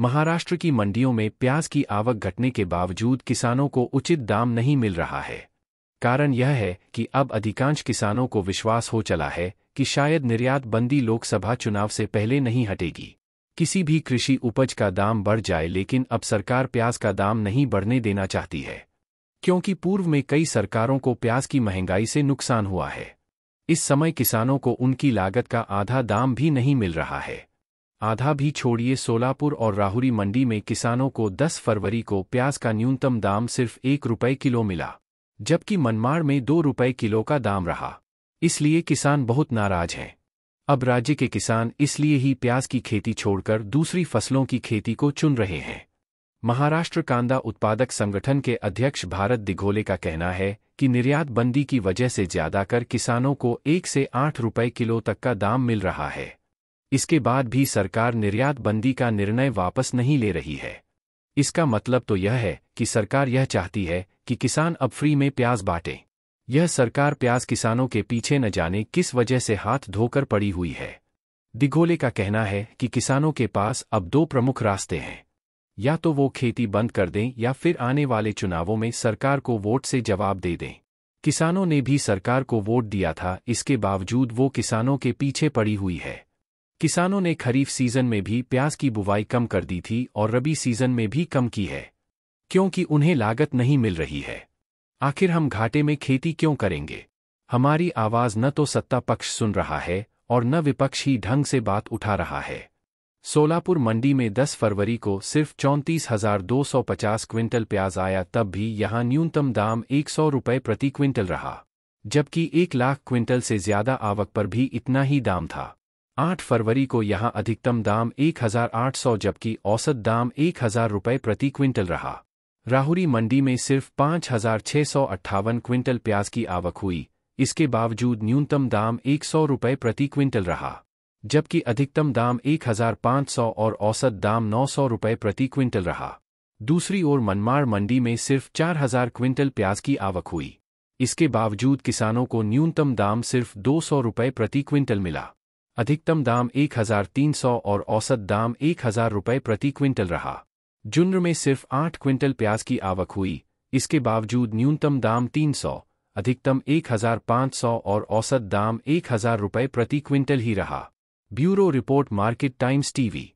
महाराष्ट्र की मंडियों में प्याज की आवक घटने के बावजूद किसानों को उचित दाम नहीं मिल रहा है कारण यह है कि अब अधिकांश किसानों को विश्वास हो चला है कि शायद निर्यात बंदी लोकसभा चुनाव से पहले नहीं हटेगी किसी भी कृषि उपज का दाम बढ़ जाए लेकिन अब सरकार प्याज का दाम नहीं बढ़ने देना चाहती है क्योंकि पूर्व में कई सरकारों को प्याज की महंगाई से नुकसान हुआ है इस समय किसानों को उनकी लागत का आधा दाम भी नहीं मिल रहा है आधा भी छोड़िए सोलापुर और राहुरी मंडी में किसानों को 10 फरवरी को प्याज का न्यूनतम दाम सिर्फ एक रुपये किलो मिला जबकि मनमाड़ में दो रुपये किलो का दाम रहा इसलिए किसान बहुत नाराज हैं अब राज्य के किसान इसलिए ही प्याज की खेती छोड़कर दूसरी फसलों की खेती को चुन रहे हैं महाराष्ट्र कांदा उत्पादक संगठन के अध्यक्ष भारत दिघोले का कहना है कि निर्यात बंदी की वजह से ज्यादा कर किसानों को एक से आठ रुपये किलो तक का दाम मिल रहा है इसके बाद भी सरकार निर्यात बंदी का निर्णय वापस नहीं ले रही है इसका मतलब तो यह है कि सरकार यह चाहती है कि किसान अब फ्री में प्याज बांटें यह सरकार प्याज किसानों के पीछे न जाने किस वजह से हाथ धोकर पड़ी हुई है दिघोले का कहना है कि किसानों के पास अब दो प्रमुख रास्ते हैं या तो वो खेती बंद कर दें या फिर आने वाले चुनावों में सरकार को वोट से जवाब दे दें किसानों ने भी सरकार को वोट दिया था इसके बावजूद वो किसानों के पीछे पड़ी हुई है किसानों ने खरीफ सीजन में भी प्याज की बुवाई कम कर दी थी और रबी सीजन में भी कम की है क्योंकि उन्हें लागत नहीं मिल रही है आखिर हम घाटे में खेती क्यों करेंगे हमारी आवाज़ न तो सत्ता पक्ष सुन रहा है और न विपक्ष ही ढंग से बात उठा रहा है सोलापुर मंडी में 10 फरवरी को सिर्फ चौंतीस हजार दो सौ पचास क्विंटल प्याज आया तब भी यहां न्यूनतम दाम एक सौ रुपये प्रति क्विंटल रहा जबकि एक लाख क्विंटल से ज्यादा आवक पर भी इतना ही दाम था 8 फरवरी को यहां अधिकतम दाम 1800 जबकि औसत दाम एक हजार रुपये प्रति क्विंटल रहा राहुरी मंडी में सिर्फ पाँच हजार सौ अट्ठावन क्विंटल प्याज की आवक हुई इसके बावजूद न्यूनतम दाम एक सौ रुपये प्रति क्विंटल रहा जबकि अधिकतम दाम एक हजार सौ और औसत दाम नौ सौ रुपये प्रति क्विंटल रहा दूसरी ओर मनमाड़ मंडी में सिर्फ चार हजार क्विंटल प्याज की आवक हुई इसके बावजूद किसानों को न्यूनतम दाम सिर्फ दो सौ रुपये प्रति क्विंटल मिला अधिकतम दाम एक हजार तीन सौ और औसत दाम एक हजार रुपये प्रति क्विंटल रहा जुन्र में सिर्फ आठ क्विंटल प्याज की आवक हुई इसके बावजूद न्यूनतम दाम तीन सौ अधिकतम एक हजार सौ और औसत दाम एक हजार रुपये प्रति क्विंटल ही रहा bureau report market times TV